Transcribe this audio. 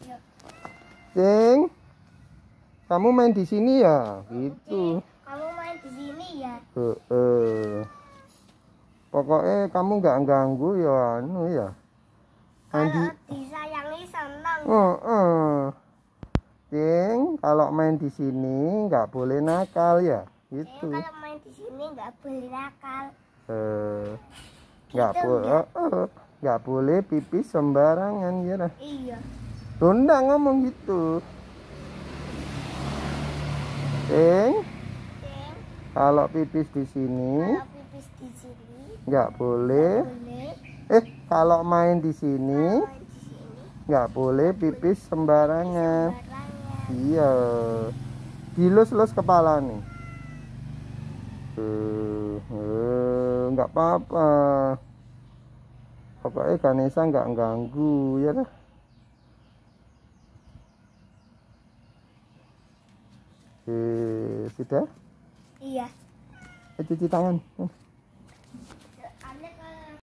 Ceng, iya. kamu main di sini ya, gitu. Kamu main di sini ya. Eh, -e. Pokoknya kamu nggak ganggu ya, anu ya. Andi. Kalau disayangi senang. Uh, kalau main di sini nggak boleh nakal ya, gitu. Ceng, kalau main di sini nggak boleh nakal. Eh, nggak gitu, boleh, nggak -e. boleh pipis sembarangan ya. Iya. Ronda ngomong gitu. Ting. Kalau pipis di sini. Nggak boleh. Eh, kalau main di sini. Nggak boleh pipis sembarangan. Iya. dilus los kepala nih. Eh, nggak apa-apa. Pokoknya Kanesa nggak ganggu ya lah. Kan? Oke, sudah? Iya. Eh, cuci tangan.